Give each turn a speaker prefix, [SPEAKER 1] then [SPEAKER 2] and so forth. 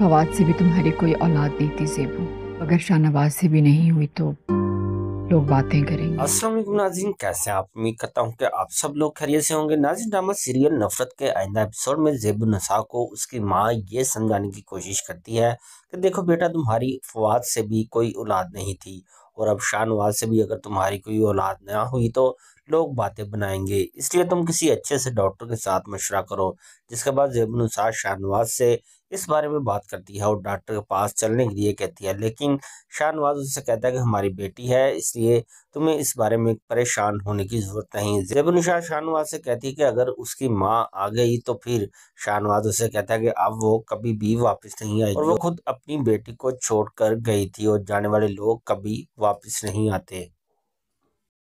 [SPEAKER 1] फवाद से भी तुम्हारी कोई औलाद नहीं थी जेबू अगर शाहनवाज से भी नहीं हुई तो लोग बातें करेंगे असलम
[SPEAKER 2] नाजिन कैसे आप उम्मीद करता हूँ कि आप सब लोग खैरियत से होंगे नाजिन ड्रामा सीरियल नफरत के आइंदा एपिसोड में जेबू नसा को उसकी माँ ये समझाने की कोशिश करती है कि देखो बेटा तुम्हारी फवाद से भी कोई औलाद नहीं थी और अब शाहनवाज से भी अगर तुम्हारी कोई औलाद ना हुई तो लोग बातें बनाएंगे इसलिए तुम किसी अच्छे से डॉक्टर के साथ मशरा करो जिसके बाद जेबनुसार शाहनवाज से इस बारे में बात करती है और डॉक्टर के पास चलने के लिए कहती है लेकिन शाहनवाज उससे कहता है कि हमारी बेटी है इसलिए तुम्हें इस बारे में परेशान होने की जरूरत नहीं निशा शाहनवाज से कहती है कि अगर उसकी माँ आ गई तो फिर शाहनवाज उसे कहता है कि अब वो कभी भी वापस नहीं आई और वो खुद अपनी बेटी को छोड़ गई थी और जाने वाले लोग कभी
[SPEAKER 3] वापस नहीं आते